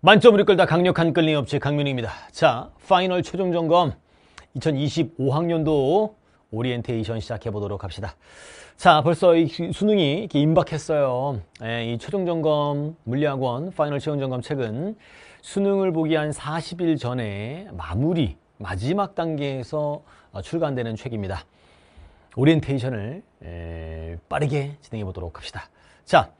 만점을 이끌다 강력한 끌림 업체 강민입니다. 자, 파이널 최종 점검 2025학년도 오리엔테이션 시작해 보도록 합시다. 자, 벌써 이 수능이 이렇게 임박했어요. 예, 이 최종 점검 물리학원 파이널 최종 점검 책은 수능을 보기 한 40일 전에 마무리 마지막 단계에서 어, 출간되는 책입니다. 오리엔테이션을 빠르게 진행해 보도록 합시다. 자,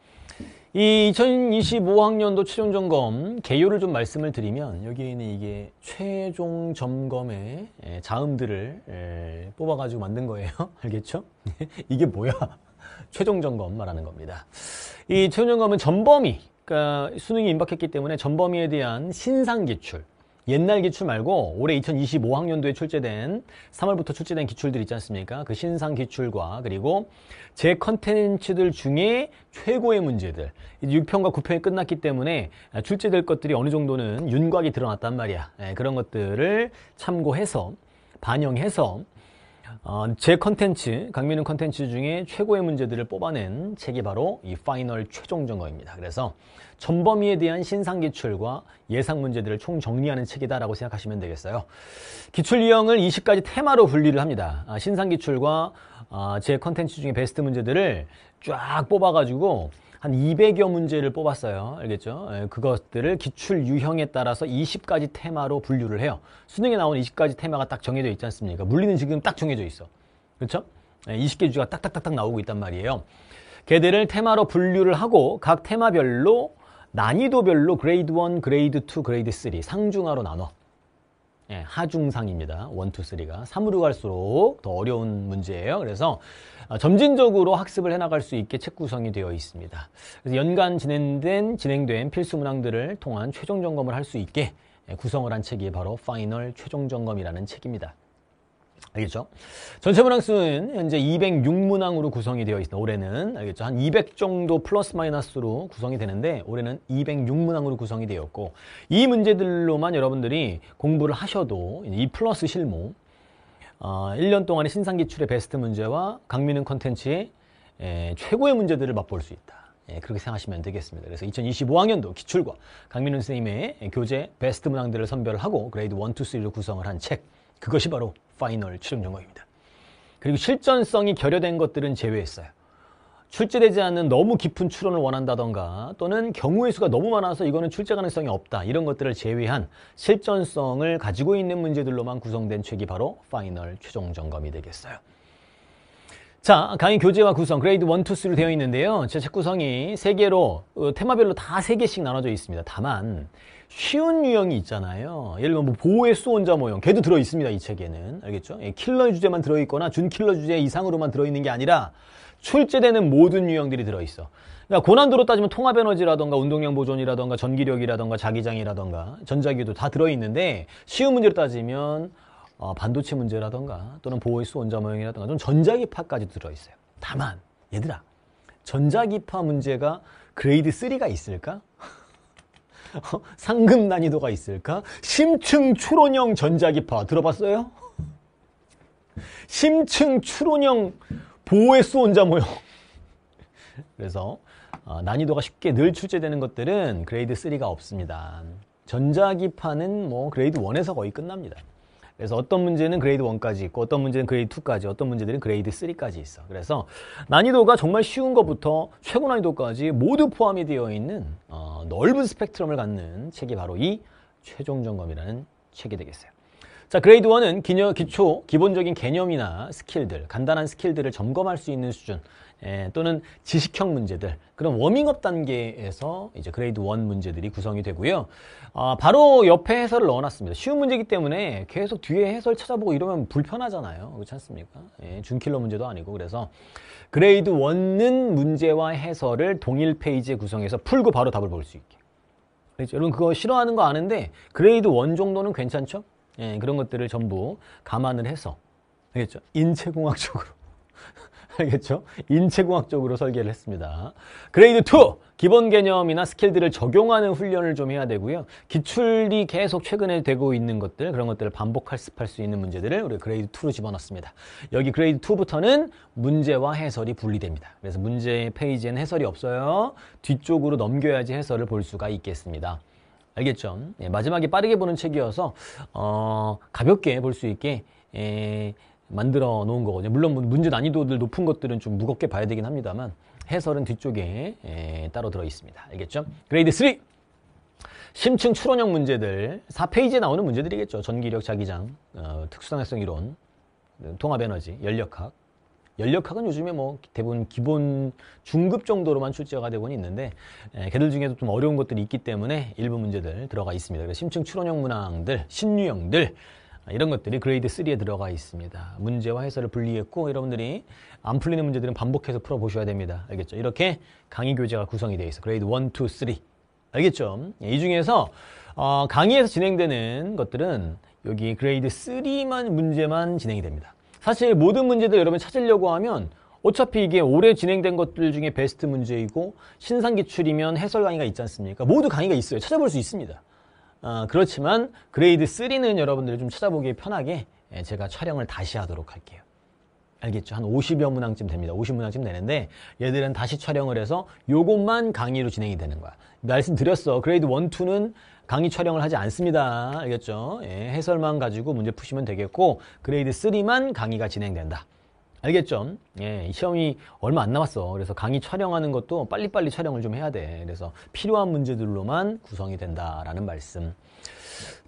이 2025학년도 최종 점검 개요를 좀 말씀을 드리면 여기에는 이게 최종 점검의 예, 자음들을 예, 뽑아가지고 만든 거예요. 알겠죠? 이게 뭐야? 최종 점검 말하는 겁니다. 이 최종 점검은 전범위, 그러니까 수능이 임박했기 때문에 전범위에 대한 신상 기출, 옛날 기출 말고 올해 2025학년도에 출제된 3월부터 출제된 기출들 있지 않습니까? 그 신상 기출과 그리고 제 컨텐츠들 중에 최고의 문제들 6편과 9편이 끝났기 때문에 아, 출제될 것들이 어느 정도는 윤곽이 드러났단 말이야. 예, 그런 것들을 참고해서 반영해서 어, 제 컨텐츠, 강민훈 컨텐츠 중에 최고의 문제들을 뽑아낸 책이 바로 이 파이널 최종 점거입니다 그래서 전범위에 대한 신상 기출과 예상 문제들을 총 정리하는 책이다라고 생각하시면 되겠어요. 기출 유형을 20가지 테마로 분리를 합니다. 아, 신상 기출과 아, 제 컨텐츠 중에 베스트 문제들을 쫙 뽑아가지고 한 200여 문제를 뽑았어요. 알겠죠? 예, 그것들을 기출 유형에 따라서 20가지 테마로 분류를 해요. 수능에 나온 20가지 테마가 딱 정해져 있지 않습니까? 물리는 지금 딱 정해져 있어. 그렇죠? 20개 예, 주가 딱딱딱딱 나오고 있단 말이에요. 걔들을 테마로 분류를 하고 각 테마별로 난이도별로 그레이드 1, 그레이드 2, 그레이드 3 상중하로 나눠. 예, 하중상입니다. 1, 2, 3가. 3으로 갈수록 더 어려운 문제예요. 그래서 어, 점진적으로 학습을 해나갈 수 있게 책 구성이 되어 있습니다. 그래서 연간 진행된, 진행된 필수 문항들을 통한 최종 점검을 할 수 있게 예, 구성을 한 책이 바로 파이널 최종 점검이라는 책입니다. 알겠죠? 전체 문항수는 현재 206문항으로 구성이 되어 있습니다. 올해는 알겠죠? 한 200 정도 플러스 마이너스로 구성이 되는데 올해는 206문항으로 구성이 되었고 이 문제들로만 여러분들이 공부를 하셔도 이 플러스 실무 어, 1년 동안의 신상기출의 베스트 문제와 강민은 컨텐츠의 에, 예, 최고의 문제들을 맛볼 수 있다. 예, 그렇게 생각하시면 되겠습니다. 그래서 2025학년도 기출과 강민훈 선생님의 교재 베스트 문항들을 선별하고 그레이드 1, 2, 3로 구성을 한책 그것이 바로 파이널 출연 용목입니다 그리고 실전성이 결여된 것들은 제외했어요. 출제되지 않는 너무 깊은 추론을 원한다던가 또는 경우의 수가 너무 많아서 이거는 출제 가능성이 없다 이런 것들을 제외한 실전성을 가지고 있는 문제들로만 구성된 책이 바로 파이널 최종 점검이 되겠어요. 자, 강의 교재와 구성, 그레이드 1, 2, 3로 되어 있는데요. 제 책 구성이 세개로 어, 테마별로 다 세개씩 나눠져 있습니다. 다만, 쉬운 유형이 있잖아요. 예를 들면, 뭐 보호의 수원자 모형. 걔도 들어있습니다. 이 책에는. 알겠죠? 예, 킬러 주제만 들어있거나, 준킬러 주제 이상으로만 들어있는 게 아니라, 출제되는 모든 유형들이 들어있어. 그러니까 고난도로 따지면 통합에너지라던가 운동량 보존이라던가 전기력이라던가 자기장이라던가 전자기도 다 들어있는데 쉬운 문제로 따지면 어, 반도체 문제라던가 또는 보이스 원자 모형이라던가 좀 전자기파까지 들어있어요. 다만 얘들아 전자기파 문제가 그레이드 3가 있을까? 어, 상급 난이도가 있을까? 심층 추론형 전자기파 들어봤어요? 심층 추론형 보호의수 원자 모형 그래서 어, 난이도가 쉽게 늘 출제되는 것들은 그레이드 3가 없습니다 전자기파는 뭐 그레이드 1에서 거의 끝납니다 그래서 어떤 문제는 그레이드 1까지 있고 어떤 문제는 그레이드 2까지 어떤 문제들은 그레이드 3까지 있어. 그래서 난이도가 정말 쉬운 것부터 최고 난이도까지 모두 포함이 되어 있는 어, 넓은 스펙트럼을 갖는 책이 바로 이 최종 점검이라는 책이 되겠어요. 자, 그레이드 1은 기초 기본적인 개념이나 스킬들, 간단한 스킬들을 점검할 수 있는 수준. 에, 예, 또는 지식형 문제들 그런 워밍업 단계에서 이제 그레이드 원 문제들이 구성이 되고요. 아, 바로 옆에 해설을 넣어놨습니다. 쉬운 문제이기 때문에 계속 뒤에 해설 찾아보고 이러면 불편하잖아요. 그렇지 않습니까? 예, 준킬러 문제도 아니고 그래서 그레이드 원은 문제와 해설을 동일 페이지에 구성해서 풀고 바로 답을 볼 수 있게. 그렇죠? 여러분 그거 싫어하는 거 아는데 그레이드 원 정도는 괜찮죠? 예, 그런 것들을 전부 감안을 해서 알겠죠? 인체공학적으로 알겠죠? 인체공학적으로 설계를 했습니다. 그레이드 2! 기본 개념이나 스킬들을 적용하는 훈련을 좀 해야 되고요. 기출이 계속 최근에 되고 있는 것들, 그런 것들을 반복학습할 수 있는 문제들을 우리 그레이드 2로 집어넣습니다. 여기 그레이드 2부터는 문제와 해설이 분리됩니다. 그래서 문제 페이지에는 해설이 없어요. 뒤쪽으로 넘겨야지 해설을 볼 수가 있겠습니다. 알겠죠? 네, 마지막에 빠르게 보는 책이어서 어, 가볍게 볼 수 있게 에, 예, 만들어 놓은 거거든요. 물론 문제 난이도들 높은 것들은 좀 무겁게 봐야 되긴 합니다만 해설은 뒤쪽에 에, 예, 따로 들어 있습니다. 알겠죠? 그레이드 3 심층 추론형 문제들 4페이지에 나오는 문제들이겠죠. 전기력, 자기장, 어, 특수상해성 이론, 통합에너지, 연력학 연력학은 요즘에 뭐 대부분 기본 중급 정도로만 출제가 되곤 있는데 에, 예, 걔들 중에도 좀 어려운 것들이 있기 때문에 일부 문제들 들어가 있습니다. 그래서 심층 추론형 문항들, 신유형들 아, 이런 것들이 그레이드 3에 들어가 있습니다. 문제와 해설을 분리했고 여러분들이 안 풀리는 문제들은 반복해서 풀어보셔야 됩니다. 알겠죠? 이렇게 강의 교재가 구성이 되어 있어 그레이드 1, 2, 3. 알겠죠? 예, 이 중에서 어, 강의에서 진행되는 것들은 여기 그레이드 3만 문제만 진행이 됩니다. 사실 모든 문제들 여러분 찾으려고 하면 어차피 이게 오래 진행된 것들 중에 베스트 문제이고 신상 기출이면 해설 강의가 있지 않습니까? 모두 강의가 있어요. 찾아볼 수 있습니다. 아, 그렇지만 그레이드 3는 여러분들이 좀 찾아보기 편하게 예, 제가 촬영을 다시 하도록 할게요. 알겠죠? 한 50여 문항쯤 됩니다. 50문항쯤 되는데 얘들은 다시 촬영을 해서 요것만 강의로 진행이 되는 거야. 말씀드렸어. 그레이드 1, 2는 강의 촬영을 하지 않습니다. 알겠죠? 예, 해설만 가지고 문제 푸시면 되겠고 그레이드 3만 강의가 진행된다. 알겠죠? 예, 시험이 얼마 안 남았어. 그래서 강의 촬영하는 것도 빨리빨리 촬영을 좀 해야 돼. 그래서 필요한 문제들로만 구성이 된다라는 말씀.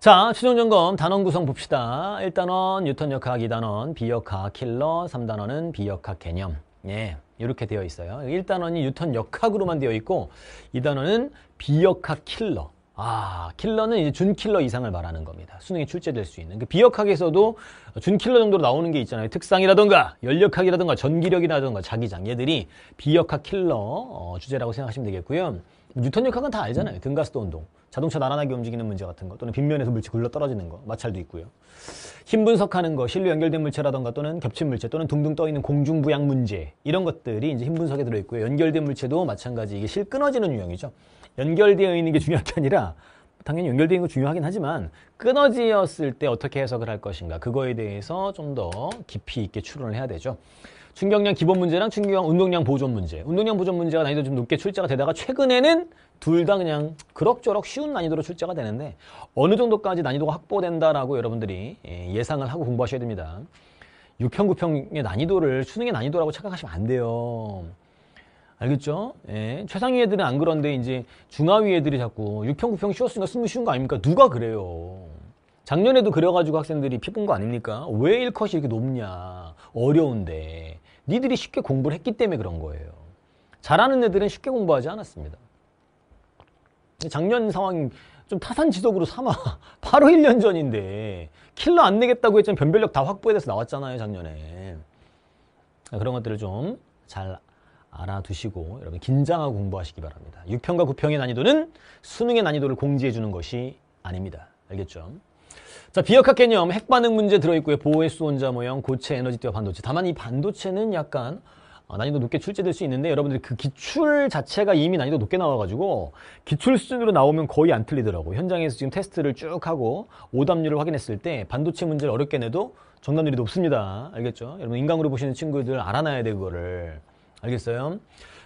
자, 추정점검 단원 구성 봅시다. 1단원 뉴턴역학, 2단원 비역학 킬러, 3단원은 비역학 개념. 예, 이렇게 되어 있어요. 1단원이 뉴턴역학으로만 되어 있고 2단원은 비역학 킬러. 아, 킬러는 이제 준킬러 이상을 말하는 겁니다. 수능에 출제될 수 있는. 그 비역학에서도 준킬러 정도로 나오는 게 있잖아요. 특상이라던가, 연력학이라던가, 전기력이라던가, 자기장. 얘들이 비역학 킬러 어, 주제라고 생각하시면 되겠고요. 뉴턴 역학은 다 알잖아요. 등가스도 운동, 자동차 날아나게 움직이는 문제 같은 거, 또는 빗면에서 물질 굴러 떨어지는 거, 마찰도 있고요. 힘 분석하는 거, 실로 연결된 물체라던가 또는 겹친 물체 또는 둥둥 떠 있는 공중 부양 문제 이런 것들이 이제 힘 분석에 들어 있고요. 연결된 물체도 마찬가지 이게 실 끊어지는 유형이죠. 연결되어 있는 게 중요한 게 아니라 당연히 연결되어 있는 거 중요하긴 하지만 끊어지었을 때 어떻게 해석을 할 것인가 그거에 대해서 좀 더 깊이 있게 추론을 해야 되죠. 충격량 기본 문제랑 충격량 운동량 보존 문제. 운동량 보존 문제가 난이도 좀 높게 출제가 되다가 최근에는 둘 다 그냥 그럭저럭 쉬운 난이도로 출제가 되는데 어느 정도까지 난이도가 확보된다라고 여러분들이 예, 예상을 하고 공부하셔야 됩니다. 6평, 9평의 난이도를 수능의 난이도라고 착각하시면 안 돼요. 알겠죠? 예. 최상위 애들은 안 그런데 이제 중하위 애들이 자꾸 6평, 9평 쉬웠으니까 숨무 쉬운 거 아닙니까? 누가 그래요? 작년에도 그래가지고 학생들이 피본 거 아닙니까? 왜 1컷이 이렇게 높냐? 어려운데. 니들이 쉽게 공부를 했기 때문에 그런 거예요. 잘하는 애들은 쉽게 공부하지 않았습니다. 작년 상황 이좀 타산지석으로 삼아 바로 1년 전인데 킬러 안 내겠다고 했지만 변별력 다 확보해서 나왔잖아요 작년에 그런 것들을 좀잘 알아두시고 여러분 긴장하고 공부하시기 바랍니다. 6평과 9평의 난이도는 수능의 난이도를 공지해주는 것이 아닙니다. 알겠죠? 자, 비역학 개념, 핵반응 문제 들어있고요. 보호의수 원자 모형, 고체 에너지대와 반도체. 다만 이 반도체는 약간 어, 난이도 높게 출제될 수 있는데 여러분들그 기출 자체가 이미 난이도 높게 나와가지고 기출 수준으로 나오면 거의 안 틀리더라고. 현장에서 지금 테스트를 쭉 하고 오답률을 확인했을 때 반도체 문제를 어렵게 내도 정답률이 높습니다. 알겠죠? 여러분 인강으로 보시는 친구들 알아놔야 돼, 그거를. 알겠어요?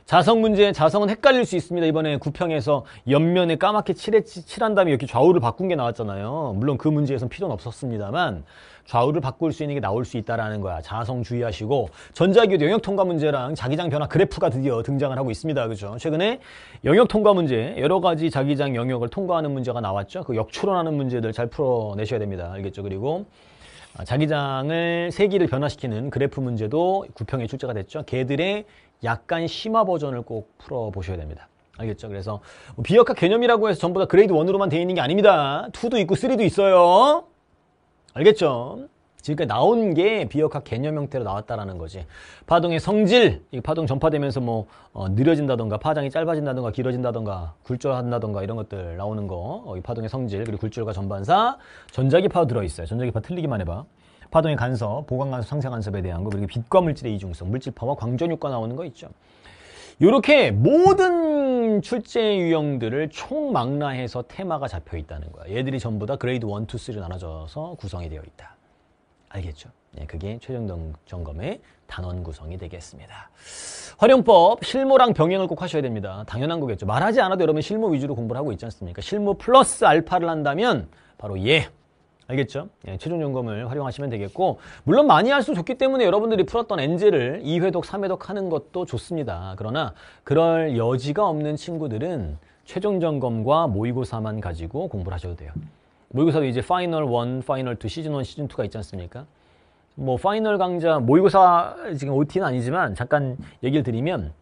자성 문제, 자성은 헷갈릴 수 있습니다. 이번에 구평에서 옆면에 까맣게 칠해 칠한 다음에 이렇게 좌우를 바꾼 게 나왔잖아요. 물론 그 문제에선 필요는 없었습니다만 좌우를 바꿀 수 있는 게 나올 수 있다라는 거야. 자성 주의하시고 전자기호도 영역 통과 문제랑 자기장 변화 그래프가 드디어 등장을 하고 있습니다. 그죠? 최근에 영역 통과 문제, 여러 가지 자기장 영역을 통과하는 문제가 나왔죠. 그역출원하는 문제들 잘 풀어내셔야 됩니다. 알겠죠? 그리고 아, 자기장을 세기를 변화시키는 그래프 문제도 9평에 출제가 됐죠. 개들의 약간 심화 버전을 꼭 풀어보셔야 됩니다. 알겠죠? 그래서 뭐 비역학 개념이라고 해서 전부 다 그레이드 1으로만 되어 있는 게 아닙니다. 2도 있고 3도 있어요. 알겠죠? 지금까지 나온 게 비역학 개념 형태로 나왔다라는 거지. 파동의 성질, 이 파동 전파되면서 뭐 어, 느려진다던가 파장이 짧아진다던가 길어진다던가 굴절한다던가 이런 것들 나오는 거. 어, 이 파동의 성질, 그리고 굴절과 전반사, 전자기파도 들어있어요. 전자기파 틀리기만 해봐. 파동의 간섭, 보강간섭, 상세간섭에 대한 거, 그리고 빛과 물질의 이중성, 물질파와 광전효과 나오는 거 있죠. 이렇게 모든 출제 유형들을 총망라해서 테마가 잡혀 있다는 거야. 얘들이 전부 다 그레이드 1, 2, 3로 나눠져서 구성이 되어 있다. 알겠죠? 네, 그게 최종 점검의 단원 구성이 되겠습니다. 활용법, 실무랑 병행을 꼭 하셔야 됩니다. 당연한 거겠죠. 말하지 않아도 여러분 실무 위주로 공부를 하고 있지 않습니까? 실무 플러스 알파를 한다면 바로 예. 알겠죠? 예, 최종 점검을 활용하시면 되겠고 물론 많이 할 수 좋기 때문에 여러분들이 풀었던 엔제을 2회독, 3회독 하는 것도 좋습니다. 그러나 그럴 여지가 없는 친구들은 최종 점검과 모의고사만 가지고 공부를 하셔도 돼요. 모의고사도 이제 파이널 1, 파이널 2, 시즌 1, 시즌 2가 있지 않습니까? 뭐 파이널 강좌 모의고사 지금 OT는 아니지만 잠깐 얘기를 드리면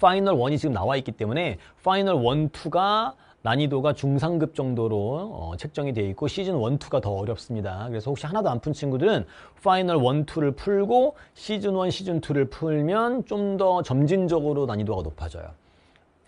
파이널 1이 지금 나와 있기 때문에 파이널 1, 2가 난이도가 중상급 정도로 어, 책정이 되어 있고 시즌 1, 2가 더 어렵습니다. 그래서 혹시 하나도 안 푼 친구들은 파이널 1, 2를 풀고 시즌 1, 시즌 2를 풀면 좀 더 점진적으로 난이도가 높아져요.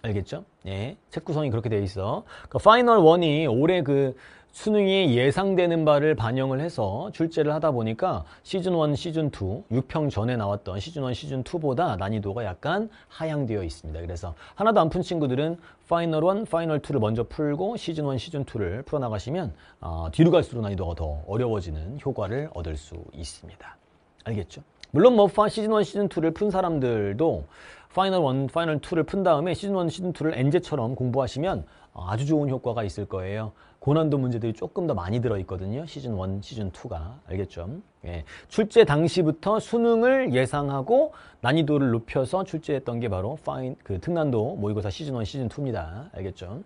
알겠죠? 예. 책 구성이 그렇게 되어 있어. 그 파이널 1이 올해 그 수능이 예상되는 바를 반영을 해서 출제를 하다 보니까 시즌1, 시즌2, 6평 전에 나왔던 시즌1, 시즌2보다 난이도가 약간 하향되어 있습니다. 그래서 하나도 안 푼 친구들은 파이널1, 파이널2를 먼저 풀고 시즌1, 시즌2를 풀어나가시면 어, 뒤로 갈수록 난이도가 더 어려워지는 효과를 얻을 수 있습니다. 알겠죠? 물론 뭐 시즌1, 시즌2를 푼 사람들도 파이널 1, 파이널 2를 푼 다음에 시즌 1, 시즌 2를 엔제처럼 공부하시면 어, 아주 좋은 효과가 있을 거예요. 고난도 문제들이 조금 더 많이 들어있거든요. 시즌 1, 시즌 2가. 알겠죠? 예. 출제 당시부터 수능을 예상하고 난이도를 높여서 출제했던 게 바로 파인, 그 특난도 모의고사 시즌 1, 시즌 2입니다. 알겠죠?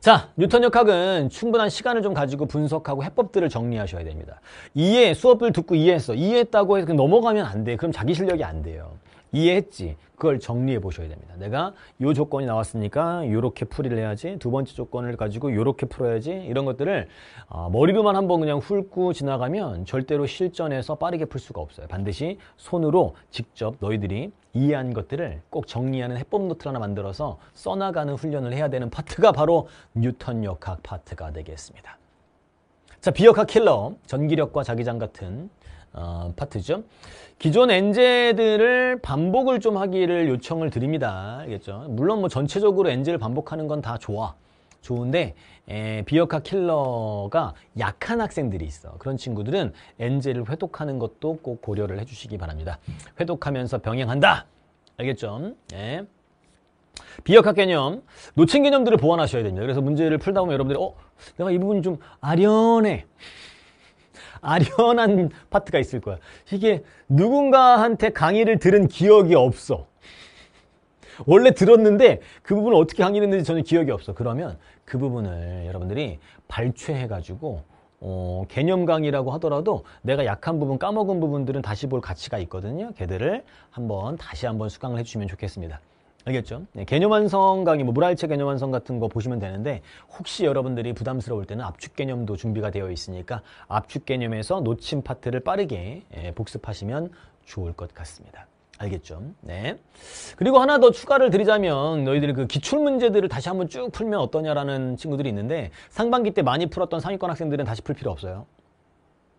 자, 뉴턴 역학은 충분한 시간을 좀 가지고 분석하고 해법들을 정리하셔야 됩니다. 이해, 수업을 듣고 이해했어. 이해했다고 해서 넘어가면 안 돼. 그럼 자기 실력이 안 돼요. 이해했지. 그걸 정리해 보셔야 됩니다. 내가 요 조건이 나왔으니까 요렇게 풀이를 해야지. 두 번째 조건을 가지고 요렇게 풀어야지. 이런 것들을 어, 머리로만 한번 그냥 훑고 지나가면 절대로 실전에서 빠르게 풀 수가 없어요. 반드시 손으로 직접 너희들이 이해한 것들을 꼭 정리하는 해법 노트 하나 만들어서 써나가는 훈련을 해야 되는 파트가 바로 뉴턴 역학 파트가 되겠습니다. 자, 비역학 킬러, 전기력과 자기장 같은 어, 파트죠. 기존 엔제들을 반복을 좀 하기를 요청을 드립니다. 알겠죠? 물론 뭐 전체적으로 엔제를 반복하는 건 다 좋아. 좋은데 에, 비역학 킬러가 약한 학생들이 있어. 그런 친구들은 엔제를 회독하는 것도 꼭 고려를 해주시기 바랍니다. 회독하면서 병행한다. 알겠죠? 예. 비역학 개념, 놓친 개념들을 보완하셔야 됩니다. 그래서 문제를 풀다 보면 여러분들이 어? 내가 이 부분이 좀 아련해. 아련한 파트가 있을 거야. 이게 누군가한테 강의를 들은 기억이 없어. 원래 들었는데 그 부분을 어떻게 강의를 했는지 저는 기억이 없어. 그러면 그 부분을 여러분들이 발췌해가지고 어, 개념 강의라고 하더라도 내가 약한 부분, 까먹은 부분들은 다시 볼 가치가 있거든요. 걔들을 한번 다시 한번 수강을 해주시면 좋겠습니다. 알겠죠? 네, 개념 완성 강의, 뭐 물활체 개념 완성 같은 거 보시면 되는데 혹시 여러분들이 부담스러울 때는 압축 개념도 준비가 되어 있으니까 압축 개념에서 놓친 파트를 빠르게 예, 복습하시면 좋을 것 같습니다. 알겠죠? 네. 그리고 하나 더 추가를 드리자면 너희들이 그 기출 문제들을 다시 한번 쭉 풀면 어떠냐라는 친구들이 있는데 상반기 때 많이 풀었던 상위권 학생들은 다시 풀 필요 없어요.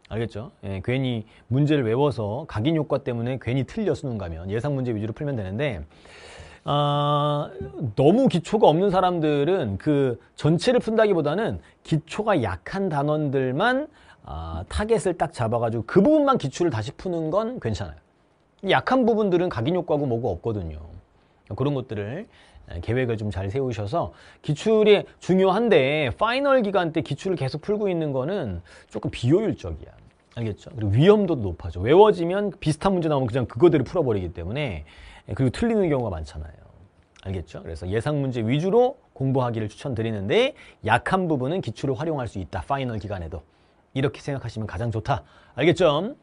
알겠죠? 예, 괜히 문제를 외워서 각인 효과 때문에 괜히 틀려 수능 가면 예상 문제 위주로 풀면 되는데 아, 너무 기초가 없는 사람들은 그 전체를 푼다기보다는 기초가 약한 단원들만 아, 타겟을 딱 잡아가지고 그 부분만 기초를 다시 푸는 건 괜찮아요. 약한 부분들은 각인효과고 뭐고 없거든요. 그런 것들을 예, 계획을 좀 잘 세우셔서 기출이 중요한데 파이널 기간 때 기출을 계속 풀고 있는 거는 조금 비효율적이야. 알겠죠? 그리고 위험도 높아져. 외워지면 비슷한 문제 나오면 그냥 그거대로 풀어버리기 때문에 예, 그리고 틀리는 경우가 많잖아요. 알겠죠? 그래서 예상 문제 위주로 공부하기를 추천드리는데 약한 부분은 기출을 활용할 수 있다. 파이널 기간에도. 이렇게 생각하시면 가장 좋다. 알겠죠?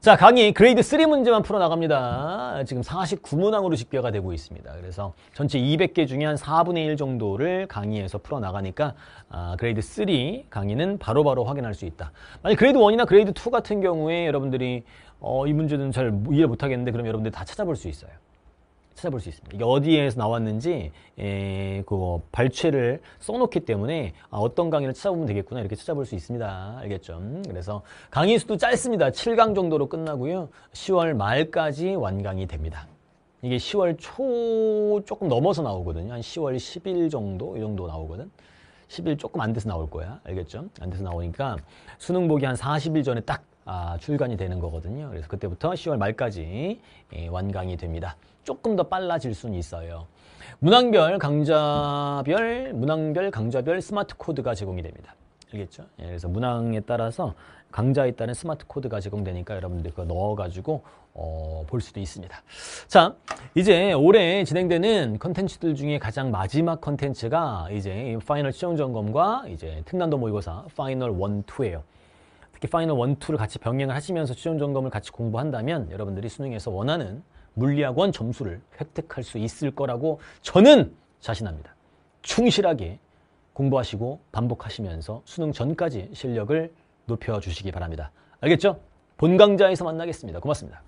자, 강의 그레이드 3 문제만 풀어나갑니다. 지금 49문항으로 집계가 되고 있습니다. 그래서 전체 200개 중에 한 4분의 1 정도를 강의에서 풀어나가니까 아, 그레이드 3 강의는 바로바로 바로 확인할 수 있다. 만약 그레이드 1이나 그레이드 2 같은 경우에 여러분들이 어, 이 문제는 잘 이해 못하겠는데 그럼 여러분들 다 찾아볼 수 있어요. 찾아볼 수 있습니다. 이게 어디에서 나왔는지 에, 예, 그 발췌를 써놓기 때문에 아, 어떤 강의를 찾아보면 되겠구나 이렇게 찾아볼 수 있습니다. 알겠죠? 그래서 강의 수도 짧습니다. 7강 정도로 끝나고요. 10월 말까지 완강이 됩니다. 이게 10월 초 조금 넘어서 나오거든요. 한 10월 10일 정도 이 정도 나오거든. 10일 조금 안 돼서 나올 거야. 알겠죠? 안 돼서 나오니까 수능 보기 한 40일 전에 딱 아, 출간이 되는 거거든요. 그래서 그때부터 10월 말까지 예, 완강이 됩니다. 조금 더 빨라질 수는 있어요. 문항별, 강좌별, 문항별, 강좌별 스마트 코드가 제공이 됩니다. 알겠죠? 예, 그래서 문항에 따라서 강좌에 따른 스마트 코드가 제공되니까 여러분들 그거 넣어가지고 어, 볼 수도 있습니다. 자, 이제 올해 진행되는 컨텐츠들 중에 가장 마지막 컨텐츠가 이제 파이널 시험 점검과 이제 특난도 모의고사 파이널 1, 2예요. 특히 파이널 1, 2를 같이 병행을 하시면서 수종 점검을 같이 공부한다면 여러분들이 수능에서 원하는 물리학 원 점수를 획득할 수 있을 거라고 저는 자신합니다. 충실하게 공부하시고 반복하시면서 수능 전까지 실력을 높여주시기 바랍니다. 알겠죠? 본 강좌에서 만나겠습니다. 고맙습니다.